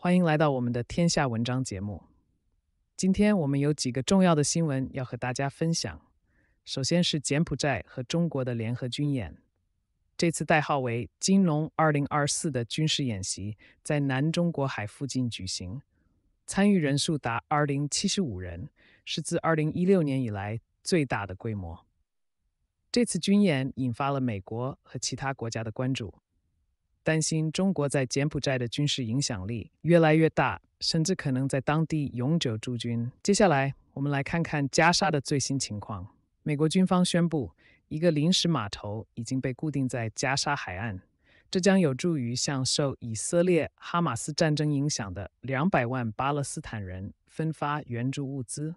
欢迎来到我们的天下文章节目。今天我们有几个重要的新闻要和大家分享。首先是柬埔寨和中国的联合军演，这次代号为“金龙 2024” 的军事演习在南中国海附近举行，参与人数达2075人，是自2016年以来最大的规模。这次军演引发了美国和其他国家的关注。担心中国在柬埔寨的军事影响力越来越大，甚至可能在当地永久驻军。接下来，我们来看看加沙的最新情况。美国军方宣布，一个临时码头已经被固定在加沙海岸，这将有助于向受以色列哈马斯战争影响的两百万巴勒斯坦人分发援助物资。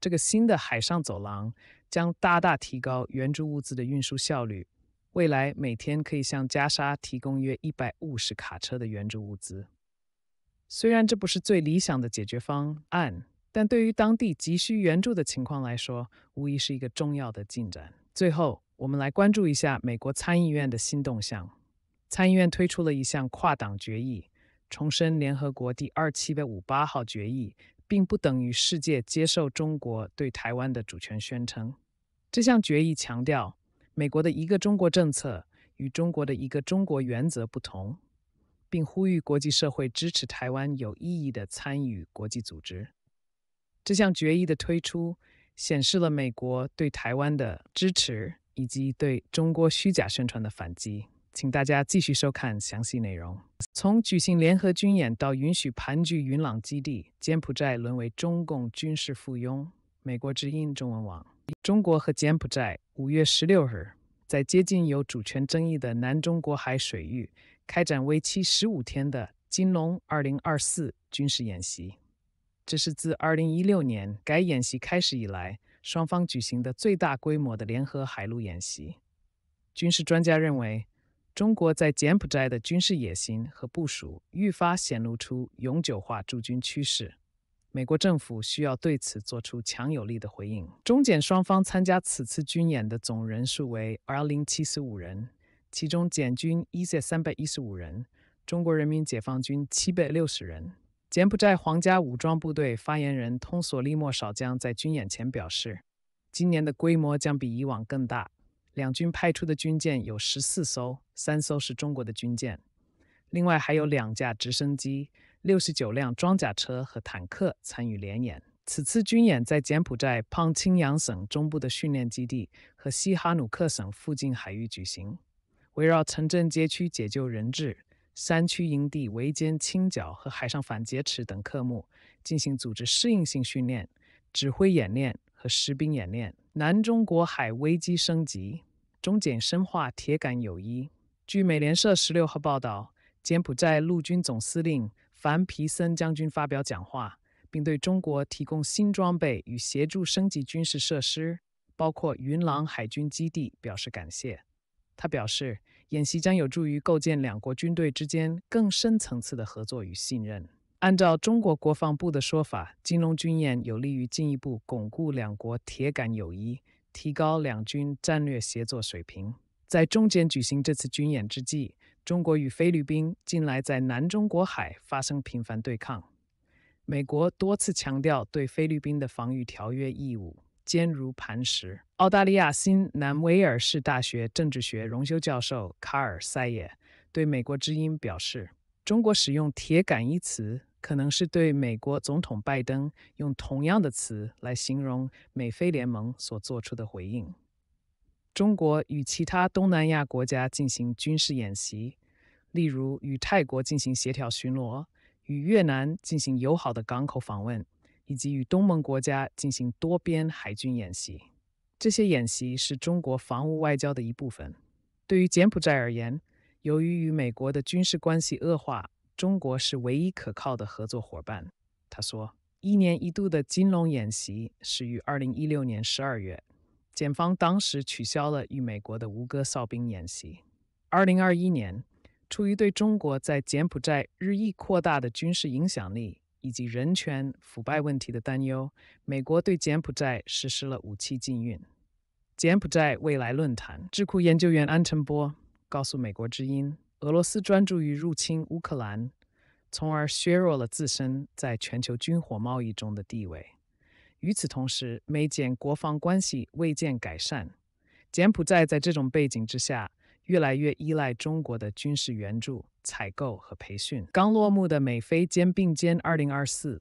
这个新的海上走廊将大大提高援助物资的运输效率。未来每天可以向加沙提供约一百五十卡车的援助物资，虽然这不是最理想的解决方案，但对于当地急需援助的情况来说，无疑是一个重要的进展。最后，我们来关注一下美国参议院的新动向。参议院推出了一项跨党决议，重申联合国第二七五八号决议，并不等于世界接受中国对台湾的主权宣称。这项决议强调。美国的一个中国政策与中国的一个中国原则不同，并呼吁国际社会支持台湾有意义的参与国际组织。这项决议的推出显示了美国对台湾的支持以及对中国虚假宣传的反击。请大家继续收看详细内容。从举行联合军演到允许盘踞云朗基地，柬埔寨沦为中共军事附庸。美国之音中文网，中国和柬埔寨。五月十六日，在接近有主权争议的南中国海水域开展为期十五天的“金龙二零二四”军事演习。这是自二零一六年该演习开始以来，双方举行的最大规模的联合海陆演习。军事专家认为，中国在柬埔寨的军事野心和部署愈发显露出永久化驻军趋势。美国政府需要对此做出强有力的回应。中柬双方参加此次军演的总人数为二零七十五人，其中柬军一千三百一十五人，中国人民解放军七百六十人。柬埔寨皇家武装部队发言人通索利莫少将在军演前表示，今年的规模将比以往更大。两军派出的军舰有十四艘，三艘是中国的军舰，另外还有两架直升机。六十九辆装甲车和坦克参与联演。此次军演在柬埔寨磅清扬省中部的训练基地和西哈努克省附近海域举行，围绕城镇街区解救人质、山区营地围歼清剿和海上反劫持等科目进行组织适应性训练、指挥演练和实兵演练。南中国海危机升级，中柬深化铁杆友谊。据美联社十六号报道，柬埔寨陆军总司令。凡皮森将军发表讲话，并对中国提供新装备与协助升级军事设施，包括云朗海军基地表示感谢。他表示，演习将有助于构建两国军队之间更深层次的合作与信任。按照中国国防部的说法，金龙军演有利于进一步巩固两国铁杆友谊，提高两军战略协作水平。在中间举行这次军演之际，中国与菲律宾近来在南中国海发生频繁对抗。美国多次强调对菲律宾的防御条约义务坚如磐石。澳大利亚新南威尔士大学政治学荣休教授卡尔·塞耶对《美国之音》表示：“中国使用‘铁杆’一词，可能是对美国总统拜登用同样的词来形容美菲联盟所做出的回应。”中国与其他东南亚国家进行军事演习，例如与泰国进行协调巡逻，与越南进行友好的港口访问，以及与东盟国家进行多边海军演习。这些演习是中国防务外交的一部分。对于柬埔寨而言，由于与美国的军事关系恶化，中国是唯一可靠的合作伙伴。他说，一年一度的金龙演习始于2016年12月。检方当时取消了与美国的吴哥哨兵演习。二零二一年，出于对中国在柬埔寨日益扩大的军事影响力以及人权、腐败问题的担忧，美国对柬埔寨实施了武器禁运。柬埔寨未来论坛智库研究员安成波告诉《美国之音》，俄罗斯专注于入侵乌克兰，从而削弱了自身在全球军火贸易中的地位。与此同时，美柬国防关系未见改善。柬埔寨在这种背景之下，越来越依赖中国的军事援助、采购和培训。刚落幕的美菲肩并肩2024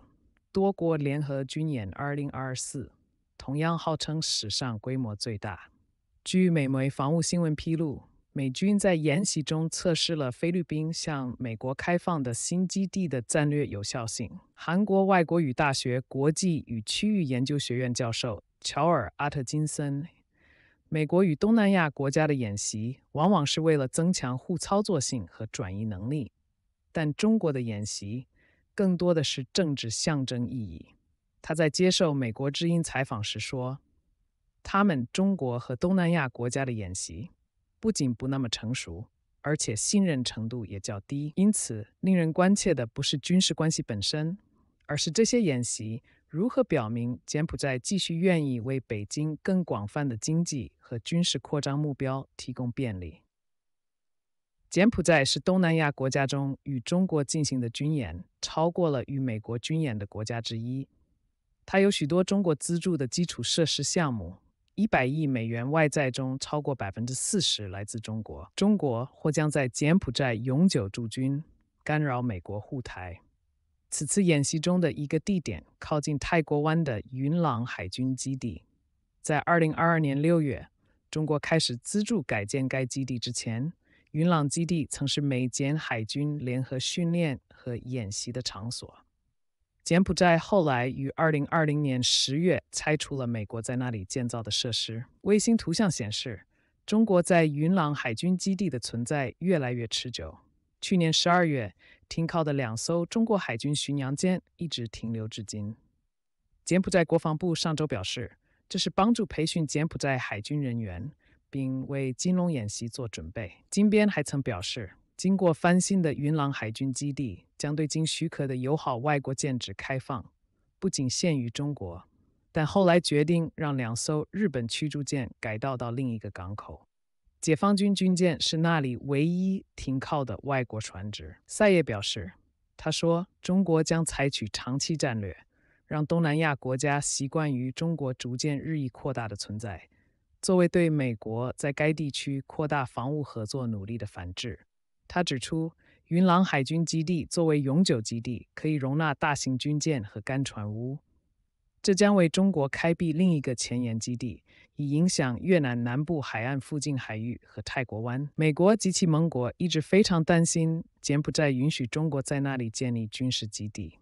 多国联合军演2024，同样号称史上规模最大。据美媒《防务新闻》披露。美军在演习中测试了菲律宾向美国开放的新基地的战略有效性。韩国外国语大学国际与区域研究学院教授乔尔·阿特金森，美国与东南亚国家的演习往往是为了增强互操作性和转移能力，但中国的演习更多的是政治象征意义。他在接受美国之音采访时说：“他们中国和东南亚国家的演习。”不仅不那么成熟，而且信任程度也较低。因此，令人关切的不是军事关系本身，而是这些演习如何表明柬埔寨继续愿意为北京更广泛的经济和军事扩张目标提供便利。柬埔寨是东南亚国家中与中国进行的军演超过了与美国军演的国家之一。它有许多中国资助的基础设施项目。一百亿美元外债中，超过百分之四十来自中国。中国或将在柬埔寨永久驻军，干扰美国护台。此次演习中的一个地点靠近泰国湾的云朗海军基地。在二零二二年六月，中国开始资助改建该基地之前，云朗基地曾是美柬海军联合训练和演习的场所。柬埔寨后来于2020年10月拆除了美国在那里建造的设施。卫星图像显示，中国在云朗海军基地的存在越来越持久。去年12月停靠的两艘中国海军巡洋舰一直停留至今。柬埔寨国防部上周表示，这是帮助培训柬埔寨海军人员，并为金龙演习做准备。金边还曾表示。经过翻新的云朗海军基地将对经许可的友好外国舰只开放，不仅限于中国。但后来决定让两艘日本驱逐舰改道到另一个港口，解放军军舰是那里唯一停靠的外国船只。赛耶表示，他说：“中国将采取长期战略，让东南亚国家习惯于中国逐渐日益扩大的存在，作为对美国在该地区扩大防务合作努力的反制。”他指出，云朗海军基地作为永久基地，可以容纳大型军舰和干船坞，这将为中国开辟另一个前沿基地，以影响越南南部海岸附近海域和泰国湾。美国及其盟国一直非常担心柬埔寨允许中国在那里建立军事基地。《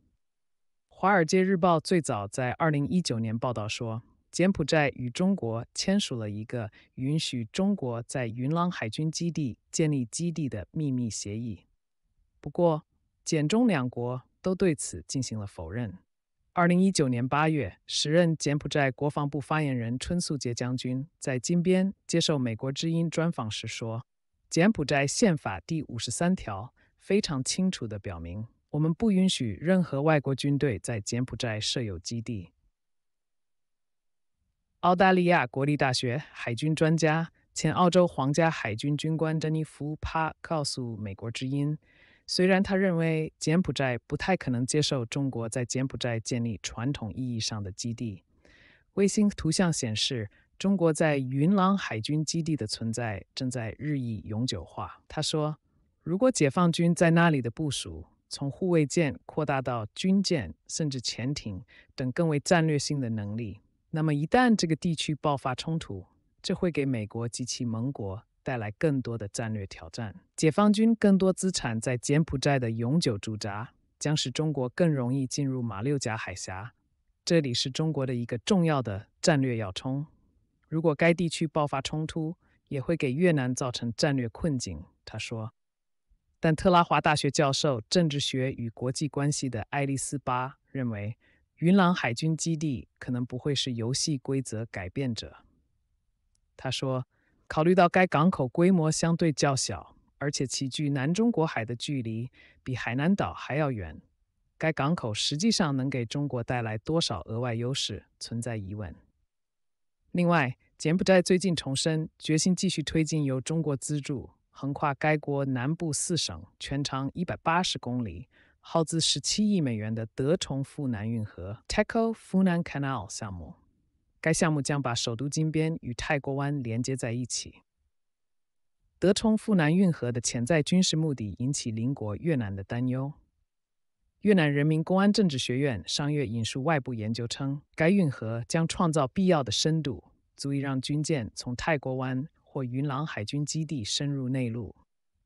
华尔街日报》最早在2019年报道说。柬埔寨与中国签署了一个允许中国在云朗海军基地建立基地的秘密协议，不过，柬中两国都对此进行了否认。二零一九年八月，时任柬埔寨国防部发言人春素杰将军在金边接受美国之音专访时说：“柬埔寨宪法第五十三条非常清楚地表明，我们不允许任何外国军队在柬埔寨设有基地。”澳大利亚国立大学海军专家、前澳洲皇家海军军官珍妮弗·帕告诉《美国之音》，虽然他认为柬埔寨不太可能接受中国在柬埔寨建立传统意义上的基地，卫星图像显示中国在云朗海军基地的存在正在日益永久化。他说：“如果解放军在那里的部署从护卫舰扩大到军舰、甚至潜艇等更为战略性的能力。”那么一旦这个地区爆发冲突，这会给美国及其盟国带来更多的战略挑战。解放军更多资产在柬埔寨的永久驻扎，将使中国更容易进入马六甲海峡，这里是中国的一个重要的战略要冲。如果该地区爆发冲突，也会给越南造成战略困境。他说。但特拉华大学教授政治学与国际关系的爱丽丝·巴认为。云朗海军基地可能不会是游戏规则改变者，他说，考虑到该港口规模相对较小，而且其距南中国海的距离比海南岛还要远，该港口实际上能给中国带来多少额外优势存在疑问。另外，柬埔寨最近重申决心继续推进由中国资助、横跨该国南部四省、全长一百八十公里。耗资十七亿美元的德崇富南运河 t e c o f u n a n Canal） 项目，该项目将把首都金边与泰国湾连接在一起。德崇富南运河的潜在军事目的引起邻国越南的担忧。越南人民公安政治学院上月引述外部研究称，该运河将创造必要的深度，足以让军舰从泰国湾或云朗海军基地深入内陆。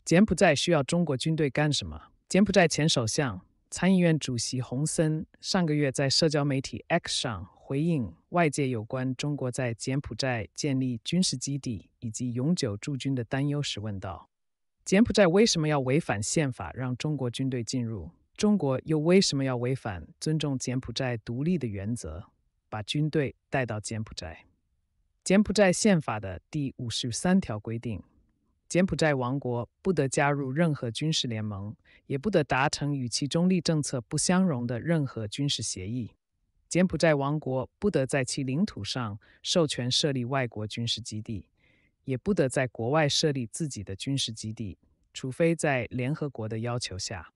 柬埔寨需要中国军队干什么？柬埔寨前首相、参议院主席洪森上个月在社交媒体 X 上回应外界有关中国在柬埔寨建立军事基地以及永久驻军的担忧时问道：“柬埔寨为什么要违反宪法让中国军队进入？中国又为什么要违反尊重柬埔寨独立的原则，把军队带到柬埔寨？”柬埔寨宪法的第五十三条规定。柬埔寨王国不得加入任何军事联盟，也不得达成与其中立政策不相容的任何军事协议。柬埔寨王国不得在其领土上授权设立外国军事基地，也不得在国外设立自己的军事基地，除非在联合国的要求下。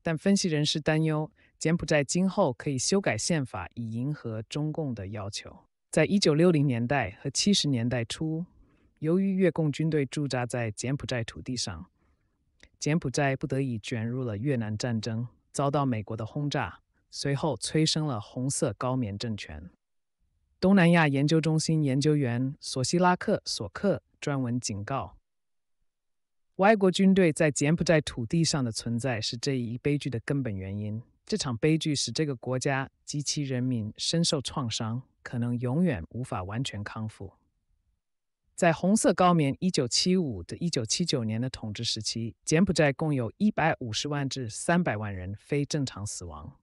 但分析人士担忧，柬埔寨今后可以修改宪法以迎合中共的要求。在一九六零年代和七十年代初。由于越共军队驻扎在柬埔寨土地上，柬埔寨不得已卷入了越南战争，遭到美国的轰炸，随后催生了红色高棉政权。东南亚研究中心研究员索西拉克·索克撰文警告：外国军队在柬埔寨土地上的存在是这一悲剧的根本原因。这场悲剧使这个国家及其人民深受创伤，可能永远无法完全康复。在红色高棉1975至1979年的统治时期，柬埔寨共有一百五十万至三百万人非正常死亡。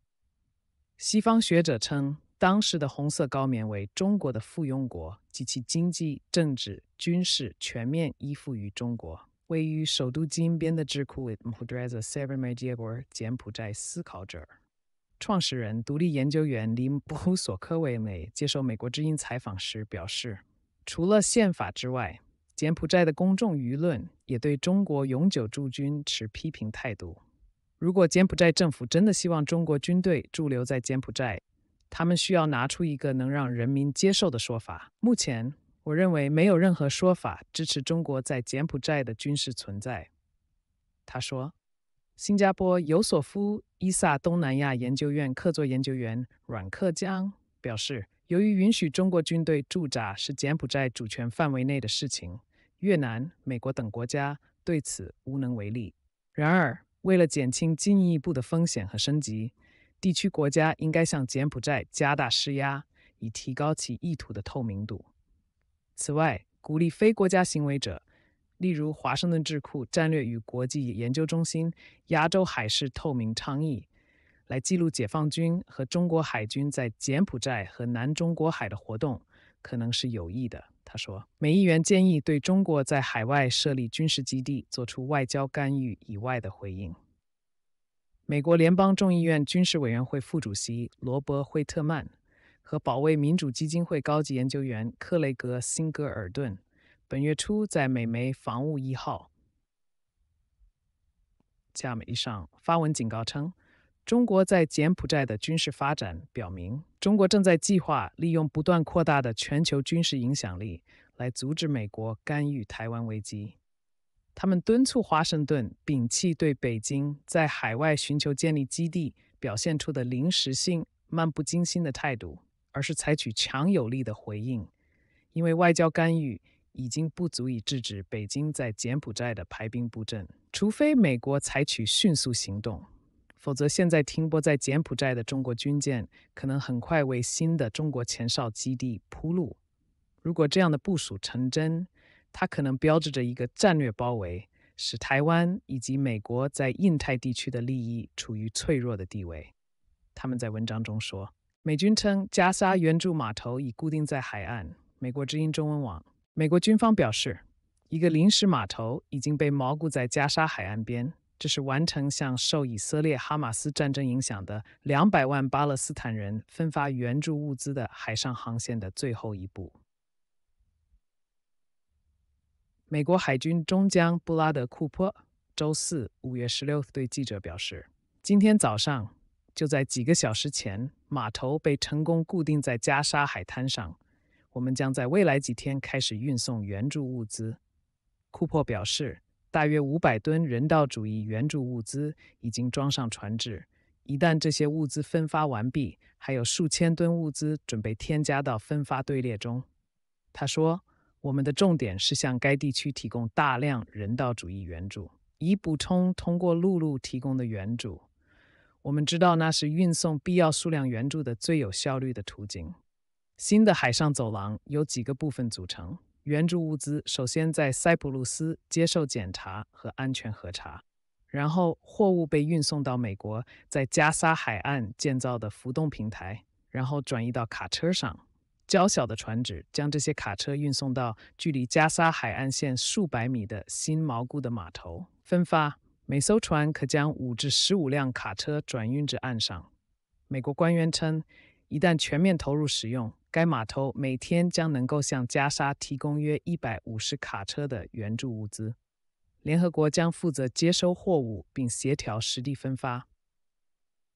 西方学者称，当时的红色高棉为中国的附庸国，及其经济、政治、军事全面依附于中国。位于首都金边的智库 “Mudrasa s e v a n a j e b o r 柬埔寨思考者创始人、独立研究员林布索科维美接受美国之音采访时表示。除了宪法之外，柬埔寨的公众舆论也对中国永久驻军持批评态度。如果柬埔寨政府真的希望中国军队驻留在柬埔寨，他们需要拿出一个能让人民接受的说法。目前，我认为没有任何说法支持中国在柬埔寨的军事存在。他说，新加坡尤索夫·伊萨东南亚研究院客座研究员阮克江表示。由于允许中国军队驻扎是柬埔寨主权范围内的事情，越南、美国等国家对此无能为力。然而，为了减轻进一步的风险和升级，地区国家应该向柬埔寨加大施压，以提高其意图的透明度。此外，鼓励非国家行为者，例如华盛顿智库战略与国际研究中心、亚洲海事透明倡议。来记录解放军和中国海军在柬埔寨和南中国海的活动，可能是有意的。他说，美议员建议对中国在海外设立军事基地做出外交干预以外的回应。美国联邦众议院军事委员会副主席罗伯·惠特曼和保卫民主基金会高级研究员克雷格·辛格尔顿，本月初在美媒《防务一号》加媒上发文警告称。中国在柬埔寨的军事发展表明，中国正在计划利用不断扩大的全球军事影响力，来阻止美国干预台湾危机。他们敦促华盛顿摒弃对北京在海外寻求建立基地表现出的临时性、漫不经心的态度，而是采取强有力的回应，因为外交干预已经不足以制止北京在柬埔寨的排兵布阵，除非美国采取迅速行动。否则，现在停泊在柬埔寨的中国军舰可能很快为新的中国前哨基地铺路。如果这样的部署成真，它可能标志着一个战略包围，使台湾以及美国在印太地区的利益处于脆弱的地位。他们在文章中说，美军称加沙援助码头已固定在海岸。美国之音中文网，美国军方表示，一个临时码头已经被锚固在加沙海岸边。这是完成向受以色列哈马斯战争影响的两百万巴勒斯坦人分发援助物资的海上航线的最后一步。美国海军中将布拉德·库珀周四五月十六对记者表示：“今天早上就在几个小时前，码头被成功固定在加沙海滩上。我们将在未来几天开始运送援助物资。”库珀表示。大约五百吨人道主义援助物资已经装上船只。一旦这些物资分发完毕，还有数千吨物资准备添加到分发队列中。他说：“我们的重点是向该地区提供大量人道主义援助，以补充通过陆路提供的援助。我们知道那是运送必要数量援助的最有效率的途径。新的海上走廊由几个部分组成。”援助物资首先在塞浦路斯接受检查和安全核查，然后货物被运送到美国在加沙海岸建造的浮动平台，然后转移到卡车上。较小的船只将这些卡车运送到距离加沙海岸线数百米的新毛固的码头分发。每艘船可将五至十五辆卡车转运至岸上。美国官员称。一旦全面投入使用，该码头每天将能够向加沙提供约一百五十卡车的援助物资。联合国将负责接收货物并协调实地分发。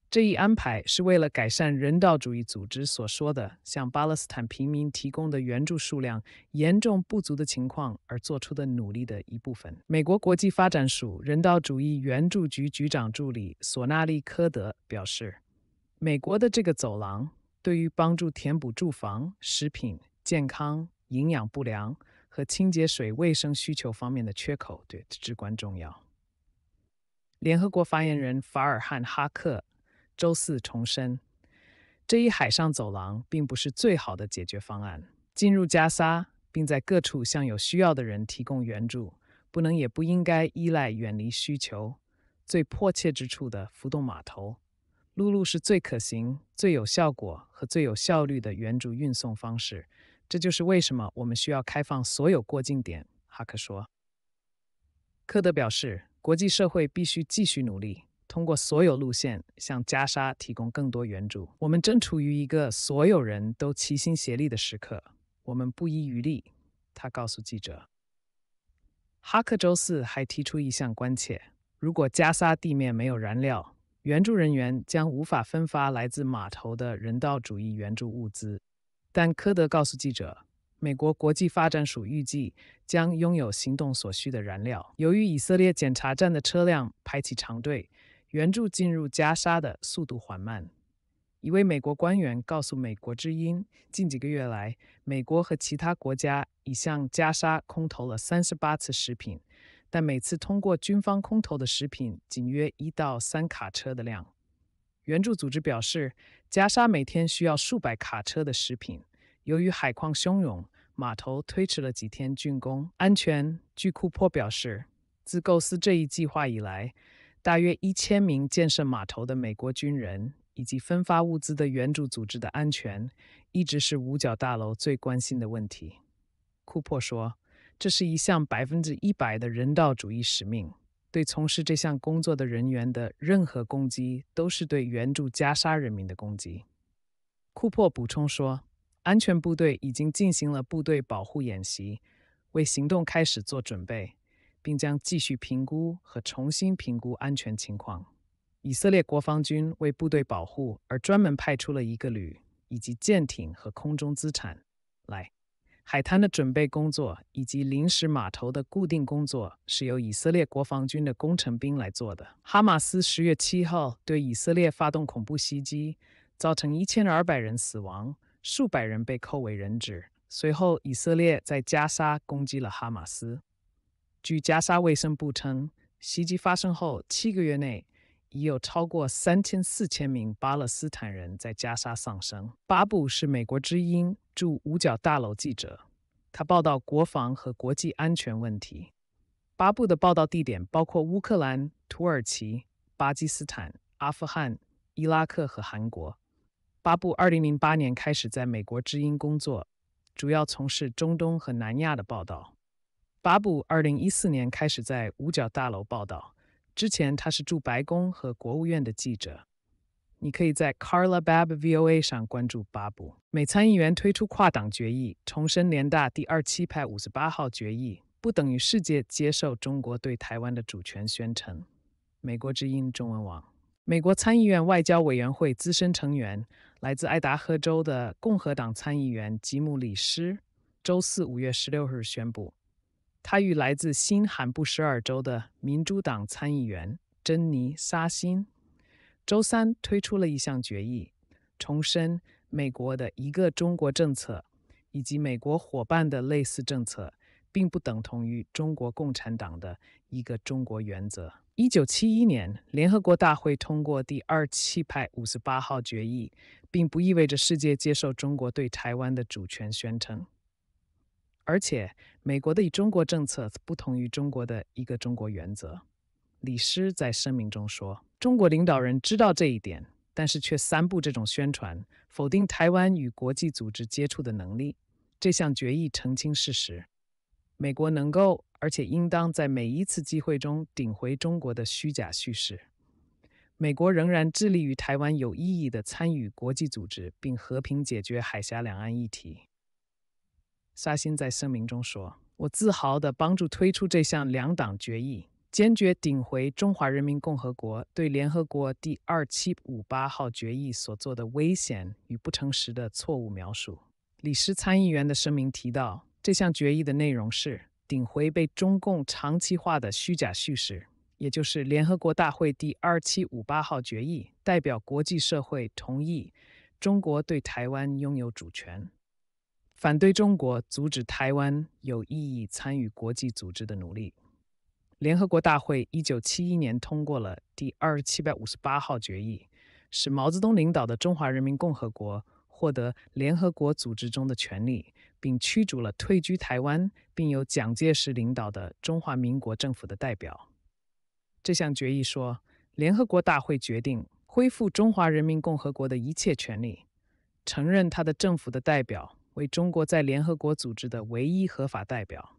这一安排是为了改善人道主义组织所说的向巴勒斯坦平民提供的援助数量严重不足的情况而做出的努力的一部分。美国国际发展署人道主义援助局局长助理索纳利科德表示：“美国的这个走廊。”对于帮助填补住房、食品、健康、营养不良和清洁水卫生需求方面的缺口，对至关重要。联合国发言人法尔汉·哈克周四重申，这一海上走廊并不是最好的解决方案。进入加沙，并在各处向有需要的人提供援助，不能也不应该依赖远离需求最迫切之处的浮动码头。陆路是最可行、最有效果和最有效率的援助运送方式，这就是为什么我们需要开放所有过境点。”哈克说。科德表示，国际社会必须继续努力，通过所有路线向加沙提供更多援助。我们正处于一个所有人都齐心协力的时刻，我们不遗余力。”他告诉记者。哈克周四还提出一项关切：如果加沙地面没有燃料，援助人员将无法分发来自码头的人道主义援助物资，但科德告诉记者，美国国际发展署预计将拥有行动所需的燃料。由于以色列检查站的车辆排起长队，援助进入加沙的速度缓慢。一位美国官员告诉《美国之音》，近几个月来，美国和其他国家已向加沙空投了三十八次食品。但每次通过军方空投的食品仅约一到三卡车的量。援助组织表示，加沙每天需要数百卡车的食品。由于海况汹涌，码头推迟了几天竣工。安全，据库珀表示，自构思这一计划以来，大约一千名建设码头的美国军人以及分发物资的援助组织的安全一直是五角大楼最关心的问题。库珀说。这是一项百分之一百的人道主义使命。对从事这项工作的人员的任何攻击，都是对援助加沙人民的攻击。库珀补充说，安全部队已经进行了部队保护演习，为行动开始做准备，并将继续评估和重新评估安全情况。以色列国防军为部队保护而专门派出了一个旅，以及舰艇和空中资产来。海滩的准备工作以及临时码头的固定工作是由以色列国防军的工程兵来做的。哈马斯十月七号对以色列发动恐怖袭击，造成一千二百人死亡，数百人被扣为人质。随后，以色列在加沙攻击了哈马斯。据加沙卫生部称，袭击发生后七个月内。已有超过三千四千名巴勒斯坦人在加沙丧生。巴布是美国之音驻五角大楼记者，他报道国防和国际安全问题。巴布的报道地点包括乌克兰、土耳其、巴基斯坦、阿富汗、伊拉克和韩国。巴布二零零八年开始在美国之音工作，主要从事中东和南亚的报道。巴布二零一四年开始在五角大楼报道。之前他是驻白宫和国务院的记者。你可以在 Carla Bab VOA 上关注巴布。美参议员推出跨党决议，重申联大第二七派五十八号决议不等于世界接受中国对台湾的主权宣称。美国之音中文网。美国参议院外交委员会资深成员、来自爱达荷州的共和党参议员吉姆·李斯，周四五月十六日宣布。他与来自新罕布什尔州的民主党参议员珍妮·沙辛周三推出了一项决议，重申美国的一个中国政策以及美国伙伴的类似政策，并不等同于中国共产党的一个中国原则。一九七一年，联合国大会通过第二七派五十八号决议，并不意味着世界接受中国对台湾的主权宣称。而且，美国的与中国政策不同于中国的一个中国原则。李斯在声明中说：“中国领导人知道这一点，但是却散布这种宣传，否定台湾与国际组织接触的能力。这项决议澄清事实，美国能够而且应当在每一次机会中顶回中国的虚假叙事。美国仍然致力于台湾有意义的参与国际组织，并和平解决海峡两岸议题。”沙欣在声明中说：“我自豪地帮助推出这项两党决议，坚决顶回中华人民共和国对联合国第二七五八号决议所做的危险与不诚实的错误描述。”李斯参议员的声明提到，这项决议的内容是顶回被中共长期化的虚假叙事，也就是联合国大会第二七五八号决议代表国际社会同意中国对台湾拥有主权。反对中国阻止台湾有意义参与国际组织的努力。联合国大会一九七一年通过了第二七百五十八号决议，使毛泽东领导的中华人民共和国获得联合国组织中的权利，并驱逐了退居台湾并由蒋介石领导的中华民国政府的代表。这项决议说：“联合国大会决定恢复中华人民共和国的一切权利，承认他的政府的代表。”为中国在联合国组织的唯一合法代表，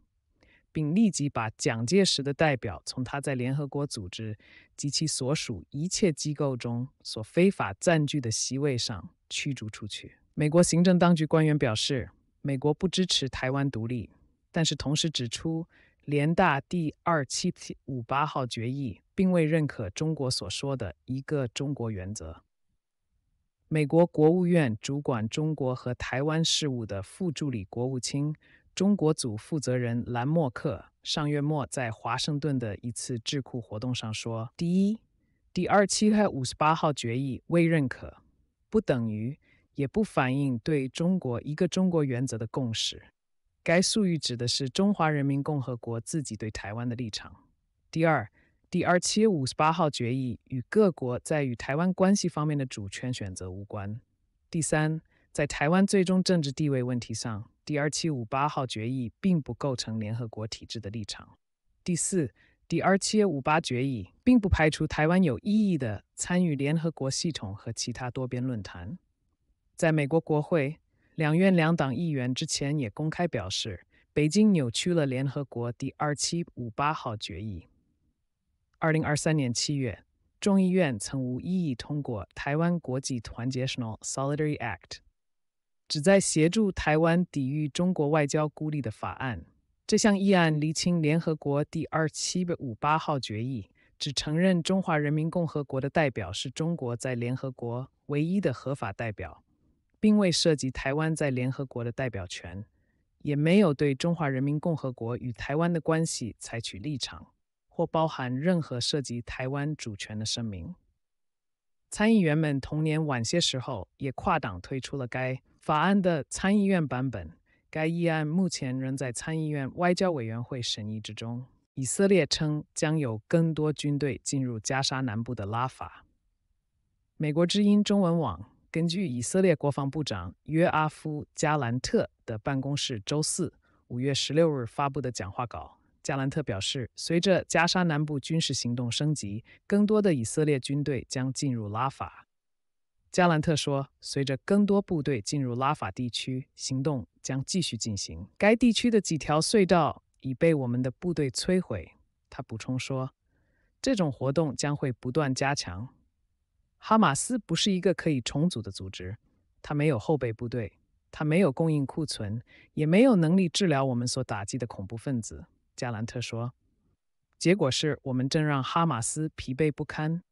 并立即把蒋介石的代表从他在联合国组织及其所属一切机构中所非法占据的席位上驱逐出去。美国行政当局官员表示，美国不支持台湾独立，但是同时指出，联大第二七七五八号决议并未认可中国所说的“一个中国”原则。美国国务院主管中国和台湾事务的副助理国务卿、中国组负责人兰默克上月末在华盛顿的一次智库活动上说：“第一，第二七和五十八号决议未认可，不等于也不反映对中国一个中国原则的共识。该术语指的是中华人民共和国自己对台湾的立场。”第二。第二七五八号决议与各国在与台湾关系方面的主权选择无关。第三，在台湾最终政治地位问题上，第二七五八号决议并不构成联合国体制的立场。第四，第二七五八决议并不排除台湾有意义的参与联合国系统和其他多边论坛。在美国国会两院两党议员之前也公开表示，北京扭曲了联合国第二七五八号决议。二零二三年七月，众议院曾无异议通过《台湾国际团结 Solidarity l a Act》，旨在协助台湾抵御中国外交孤立的法案。这项议案厘清联合国第二七五八号决议，只承认中华人民共和国的代表是中国在联合国唯一的合法代表，并未涉及台湾在联合国的代表权，也没有对中华人民共和国与台湾的关系采取立场。或包含任何涉及台湾主权的声明。参议员们同年晚些时候也跨党推出了该法案的参议院版本。该议案目前仍在参议院外交委员会审议之中。以色列称将有更多军队进入加沙南部的拉法。美国之音中文网根据以色列国防部长约阿夫·加兰特的办公室周四（五月十六日）发布的讲话稿。加兰特表示，随着加沙南部军事行动升级，更多的以色列军队将进入拉法。加兰特说：“随着更多部队进入拉法地区，行动将继续进行。该地区的几条隧道已被我们的部队摧毁。”他补充说：“这种活动将会不断加强。哈马斯不是一个可以重组的组织，他没有后备部队，他没有供应库存，也没有能力治疗我们所打击的恐怖分子。”加兰特说：“结果是我们正让哈马斯疲惫不堪。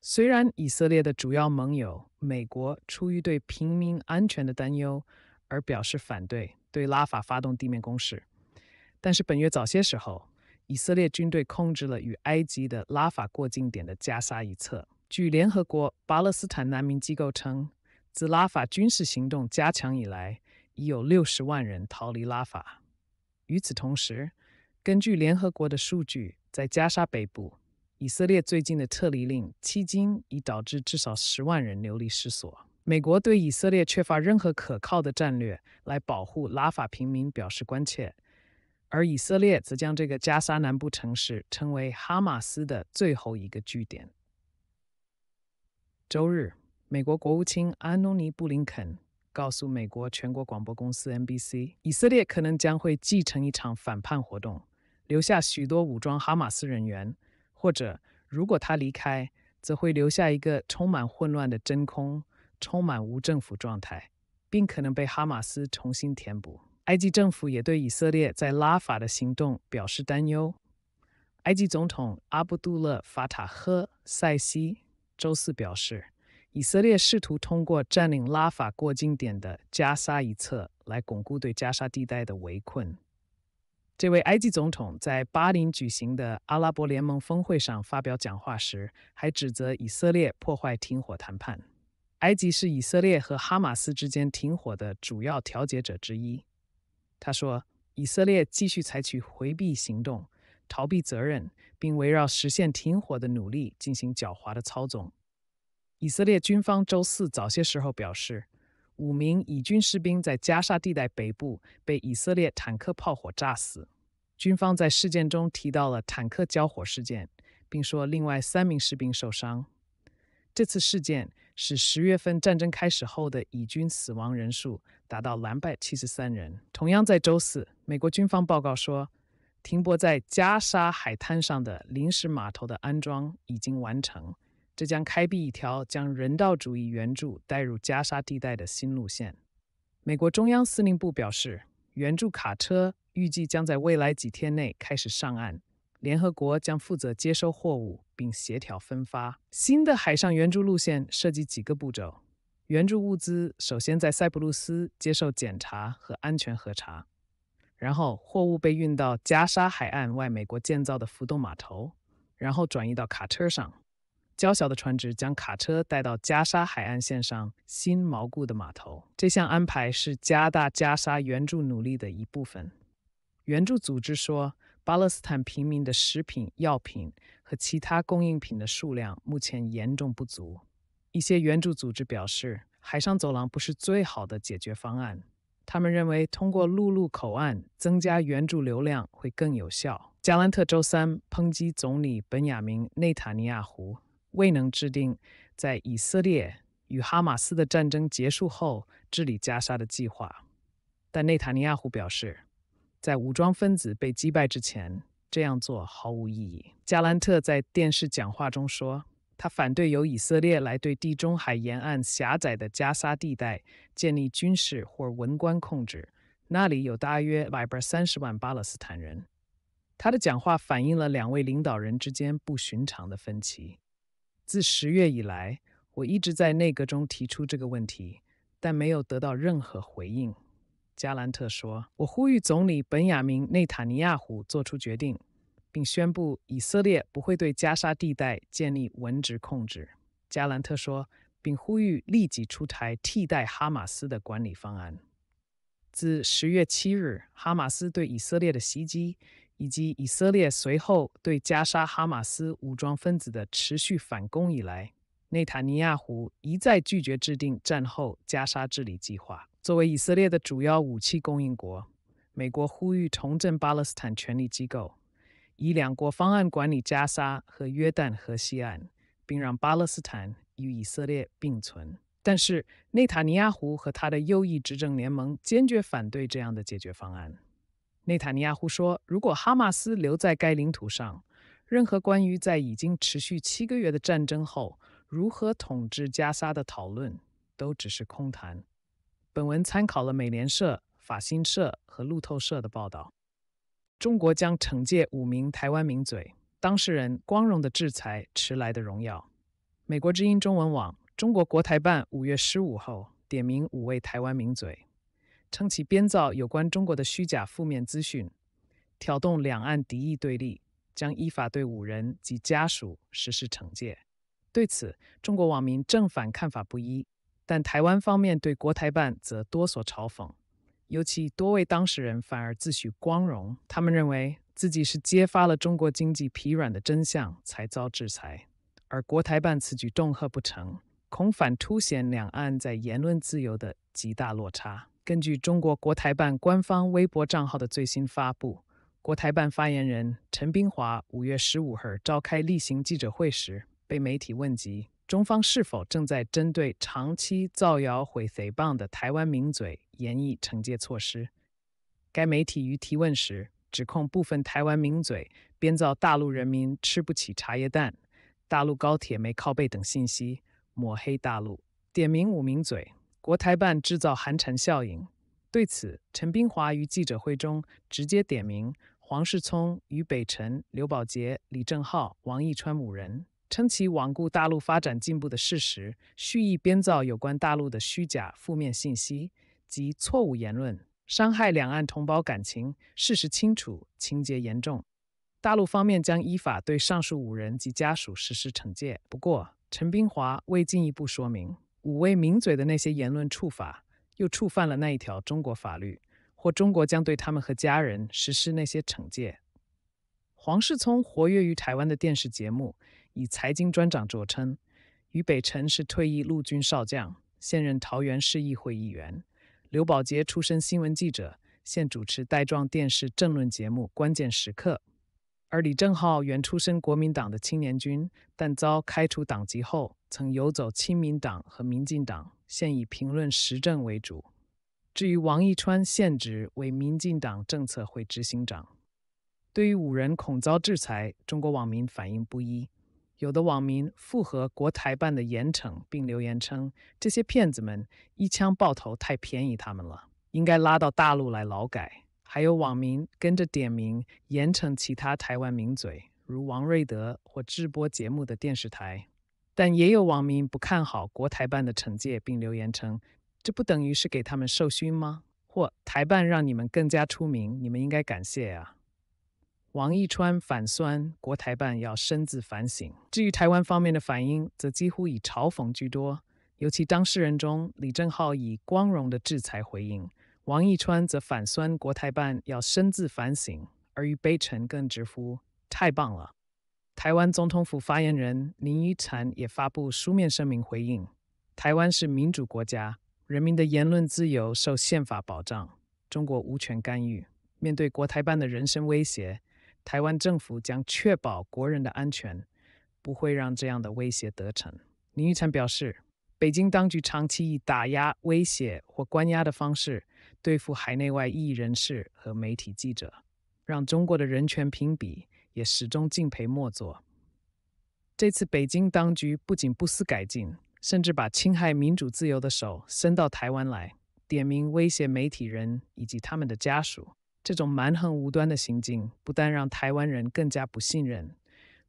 虽然以色列的主要盟友美国出于对平民安全的担忧而表示反对对拉法发动地面攻势，但是本月早些时候，以色列军队控制了与埃及的拉法过境点的加沙一侧。据联合国巴勒斯坦难民机构称，自拉法军事行动加强以来，已有六十万人逃离拉法。与此同时，”根据联合国的数据，在加沙北部，以色列最近的撤离令迄今已导致至少十万人流离失所。美国对以色列缺乏任何可靠的战略来保护拉法平民表示关切，而以色列则将这个加沙南部城市称为哈马斯的最后一个据点。周日，美国国务卿安东尼·布林肯告诉美国全国广播公司 NBC，以色列可能将会继承一场反叛活动。留下许多武装哈马斯人员，或者如果他离开，则会留下一个充满混乱的真空，充满无政府状态，并可能被哈马斯重新填补。埃及政府也对以色列在拉法的行动表示担忧。埃及总统阿卜杜勒·法塔赫·塞西周四表示，以色列试图通过占领拉法过境点的加沙一侧来巩固对加沙地带的围困。这位埃及总统在巴林举行的阿拉伯联盟峰会上发表讲话时，还指责以色列破坏停火谈判。埃及是以色列和哈马斯之间停火的主要调解者之一。他说：“以色列继续采取回避行动，逃避责任，并围绕实现停火的努力进行狡猾的操纵。”以色列军方周四早些时候表示。五名以军士兵在加沙地带北部被以色列坦克炮火炸死。军方在事件中提到了坦克交火事件，并说另外三名士兵受伤。这次事件使十月份战争开始后的以军死亡人数达到两百七十三人。同样在周四，美国军方报告说，停泊在加沙海滩上的临时码头的安装已经完成。这将开辟一条将人道主义援助带入加沙地带的新路线。美国中央司令部表示，援助卡车预计将在未来几天内开始上岸。联合国将负责接收货物并协调分发。新的海上援助路线涉及几个步骤：援助物资首先在塞浦路斯接受检查和安全核查，然后货物被运到加沙海岸外美国建造的浮动码头，然后转移到卡车上。娇小的船只将卡车带到加沙海岸线上新锚固的码头。这项安排是加大加沙援助努力的一部分。援助组织说，巴勒斯坦平民的食品药品和其他供应品的数量目前严重不足。一些援助组织表示，海上走廊不是最好的解决方案。他们认为，通过陆路口岸增加援助流量会更有效。加兰特周三抨击总理本雅明内塔尼亚胡。未能制定在以色列与哈马斯的战争结束后治理加沙的计划，但内塔尼亚胡表示，在武装分子被击败之前这样做毫无意义。加兰特在电视讲话中说，他反对由以色列来对地中海沿岸狭窄的加沙地带建立军事或文官控制，那里有大约外边三十万巴勒斯坦人。他的讲话反映了两位领导人之间不寻常的分歧。自十月以来，我一直在内阁中提出这个问题，但没有得到任何回应。加兰特说：“我呼吁总理本雅明·内塔尼亚胡做出决定，并宣布以色列不会对加沙地带建立文职控制。”加兰特说，并呼吁立即出台替代哈马斯的管理方案。自十月七日哈马斯对以色列的袭击。以及以色列随后对加沙哈马斯武装分子的持续反攻以来，内塔尼亚胡一再拒绝制定战后加沙治理计划。作为以色列的主要武器供应国，美国呼吁重振巴勒斯坦权力机构，以两国方案管理加沙和约旦河西岸，并让巴勒斯坦与以色列并存。但是，内塔尼亚胡和他的右翼执政联盟坚决反对这样的解决方案。内塔尼亚胡说：“如果哈马斯留在该领土上，任何关于在已经持续七个月的战争后如何统治加沙的讨论都只是空谈。”本文参考了美联社、法新社和路透社的报道。中国将惩戒五名台湾名嘴，当事人光荣的制裁，迟来的荣耀。美国之音中文网，中国国台办五月十五号点名五位台湾名嘴。称其编造有关中国的虚假负面资讯，挑动两岸敌意对立，将依法对五人及家属实施惩戒。对此，中国网民正反看法不一，但台湾方面对国台办则多所嘲讽，尤其多位当事人反而自诩光荣，他们认为自己是揭发了中国经济疲软的真相才遭制裁，而国台办此举重荷不成，恐反凸显两岸在言论自由的极大落差。根据中国国台办官方微博账号的最新发布，国台办发言人陈冰华五月十五日召开例行记者会时，被媒体问及中方是否正在针对长期造谣毁诽谤的台湾名嘴严厉惩戒措施。该媒体于提问时指控部分台湾名嘴编造大陆人民吃不起茶叶蛋、大陆高铁没靠背等信息抹黑大陆，点名五名嘴。国台办制造寒蝉效应，对此，陈冰华于记者会中直接点名黄世聪、于北辰、刘宝杰、李正浩、王义川五人，称其罔顾大陆发展进步的事实，蓄意编造有关大陆的虚假负面信息及错误言论，伤害两岸同胞感情，事实清楚，情节严重。大陆方面将依法对上述五人及家属实施惩戒。不过，陈冰华未进一步说明。五位名嘴的那些言论触法，又触犯了那一条中国法律，或中国将对他们和家人实施那些惩戒。黄世聪活跃于台湾的电视节目，以财经专长著称；于北辰是退役陆军少将，现任桃园市议会议员；刘宝杰出身新闻记者，现主持带状电视政论节目《关键时刻》。而李正浩原出身国民党的青年军，但遭开除党籍后，曾游走亲民党和民进党，现以评论时政为主。至于王义川，现职为民进党政策会执行长。对于五人恐遭制裁，中国网民反应不一，有的网民附和国台办的严惩，并留言称：“这些骗子们一枪爆头太便宜他们了，应该拉到大陆来劳改。”还有网民跟着点名，严惩其他台湾名嘴，如王瑞德或直播节目的电视台。但也有网民不看好国台办的惩戒，并留言称：“这不等于是给他们授勋吗？”或“台办让你们更加出名，你们应该感谢啊。”王一川反酸，国台办要深自反省。至于台湾方面的反应，则几乎以嘲讽居多，尤其当事人中，李正浩以“光荣的制裁”回应。王义川则反酸，国台办要深自反省，而于卑臣更直呼太棒了。台湾总统府发言人林育禅也发布书面声明回应：台湾是民主国家，人民的言论自由受宪法保障，中国无权干预。面对国台办的人身威胁，台湾政府将确保国人的安全，不会让这样的威胁得逞。林育禅表示，北京当局长期以打压、威胁或关押的方式。对付海内外异议人士和媒体记者，让中国的人权评比也始终敬陪末座。这次北京当局不仅不思改进，甚至把侵害民主自由的手伸到台湾来，点名威胁媒体人以及他们的家属。这种蛮横无端的行径，不但让台湾人更加不信任，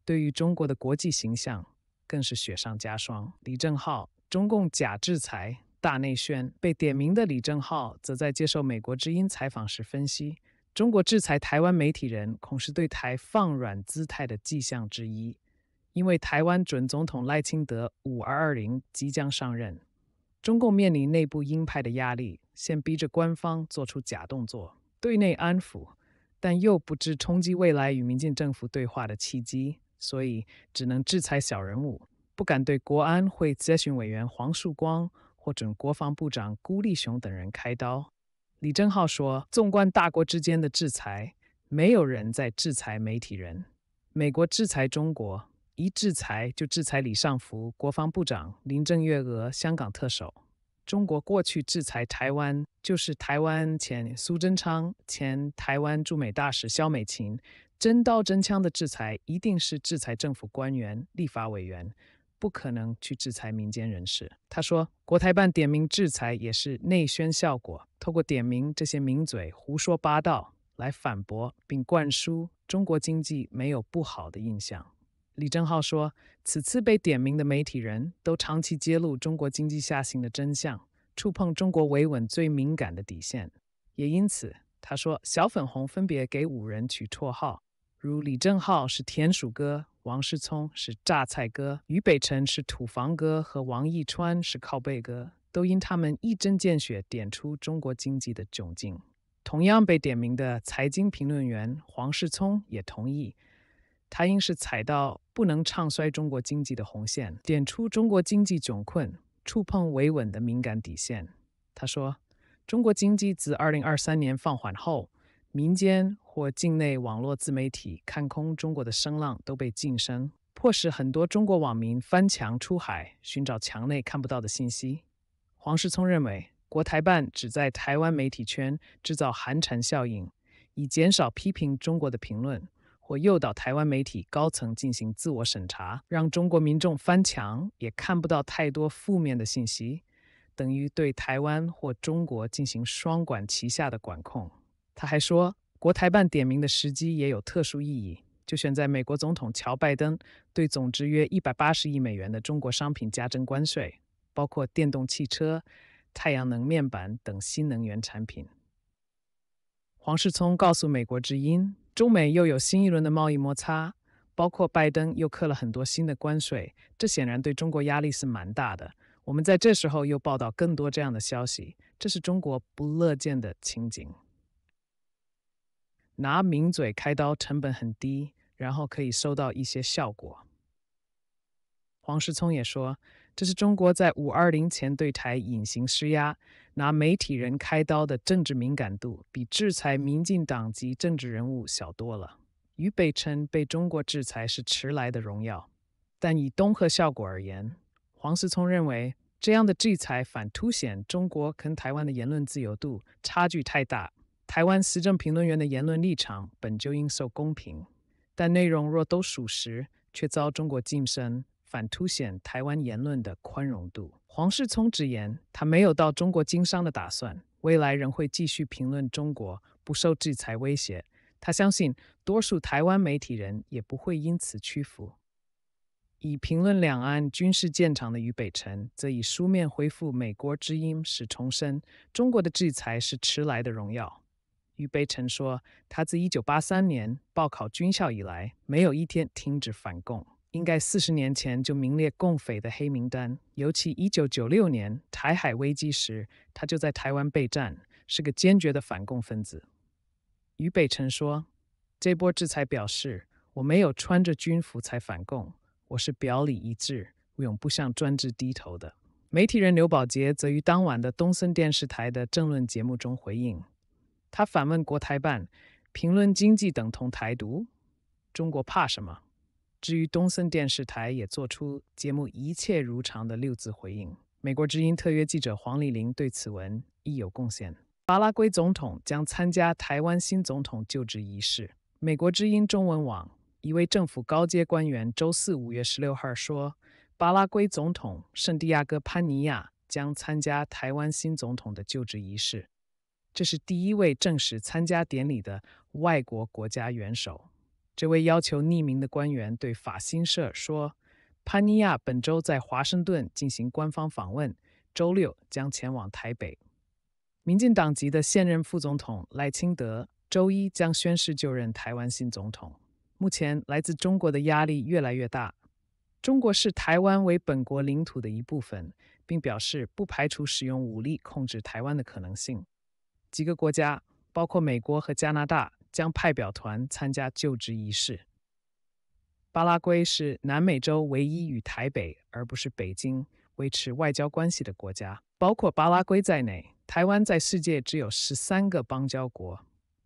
对于中国的国际形象更是雪上加霜。李正浩，中共假制裁。大内宣被点名的李正浩则在接受美国之音采访时分析，中国制裁台湾媒体人，恐是对台放软姿态的迹象之一。因为台湾准总统赖清德五二二零即将上任，中共面临内部鹰派的压力，先逼着官方做出假动作，对内安抚，但又不知冲击未来与民进政府对话的契机，所以只能制裁小人物，不敢对国安会咨询委员黄树光。或准国防部长辜立雄等人开刀，李正浩说：“纵观大国之间的制裁，没有人在制裁媒体人。美国制裁中国，一制裁就制裁李尚福、国防部长林郑月娥、香港特首。中国过去制裁台湾，就是台湾前苏贞昌、前台湾驻美大使肖美琴。真刀真枪的制裁，一定是制裁政府官员、立法委员。”不可能去制裁民间人士。他说，国台办点名制裁也是内宣效果，透过点名这些名嘴胡说八道来反驳，并灌输中国经济没有不好的印象。李正浩说，此次被点名的媒体人都长期揭露中国经济下行的真相，触碰中国维稳最敏感的底线。也因此，他说小粉红分别给五人取绰号，如李正浩是田鼠哥。王思聪是榨菜哥，俞北辰是土房哥，和王义川是靠背哥，都因他们一针见血点出中国经济的窘境。同样被点名的财经评论员黄世聪也同意，他因是踩到不能唱衰中国经济的红线，点出中国经济窘困，触碰维稳的敏感底线。他说，中国经济自二零二三年放缓后，民间或境内网络自媒体看空中国的声浪都被晋升，迫使很多中国网民翻墙出海，寻找墙内看不到的信息。黄世聪认为，国台办只在台湾媒体圈制造寒蝉效应，以减少批评中国的评论，或诱导台湾媒体高层进行自我审查，让中国民众翻墙也看不到太多负面的信息，等于对台湾或中国进行双管齐下的管控。他还说。国台办点名的时机也有特殊意义，就选在美国总统乔拜登对总值约一百八十亿美元的中国商品加征关税，包括电动汽车、太阳能面板等新能源产品。黄世聪告诉《美国之音》，中美又有新一轮的贸易摩擦，包括拜登又刻了很多新的关税，这显然对中国压力是蛮大的。我们在这时候又报道更多这样的消息，这是中国不乐见的情景。拿名嘴开刀，成本很低，然后可以收到一些效果。黄世聪也说，这是中国在五二零前对台隐形施压，拿媒体人开刀的政治敏感度，比制裁民进党及政治人物小多了。于北辰被中国制裁是迟来的荣耀，但以东和效果而言，黄世聪认为这样的制裁反凸显中国跟台湾的言论自由度差距太大。台湾时政评论员的言论立场本就应受公平，但内容若都属实，却遭中国禁声，反凸显台湾言论的宽容度。黄世聪直言，他没有到中国经商的打算，未来仍会继续评论中国，不受制裁威胁。他相信多数台湾媒体人也不会因此屈服。以评论两岸军事见长的俞北辰则以书面回复美国之音，史重申中国的制裁是迟来的荣耀。于北辰说：“他自1983年报考军校以来，没有一天停止反共，应该四十年前就名列共匪的黑名单。尤其1996年台海危机时，他就在台湾备战，是个坚决的反共分子。”于北辰说：“这波制裁表示我没有穿着军服才反共，我是表里一致，永不向专制低头的。”媒体人刘宝杰则于当晚的东森电视台的政论节目中回应。他反问国台办：“评论经济等同台独，中国怕什么？”至于东森电视台也做出节目一切如常的六字回应。美国之音特约记者黄丽玲对此文亦有贡献。巴拉圭总统将参加台湾新总统就职仪式。美国之音中文网一位政府高阶官员周四五月十六号说：“巴拉圭总统圣地亚哥·潘尼亚将参加台湾新总统的就职仪式。”这是第一位正式参加典礼的外国国家元首。这位要求匿名的官员对法新社说：“潘尼亚本周在华盛顿进行官方访问，周六将前往台北。民进党籍的现任副总统赖清德周一将宣誓就任台湾新总统。目前来自中国的压力越来越大，中国视台湾为本国领土的一部分，并表示不排除使用武力控制台湾的可能性。”几个国家，包括美国和加拿大，将派表团参加就职仪式。巴拉圭是南美洲唯一与台北而不是北京维持外交关系的国家。包括巴拉圭在内，台湾在世界只有十三个邦交国。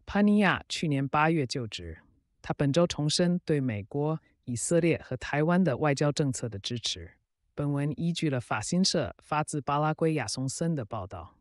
潘尼亚去年八月就职，他本周重申对美国、以色列和台湾的外交政策的支持。本文依据了法新社发自巴拉圭亚松森的报道。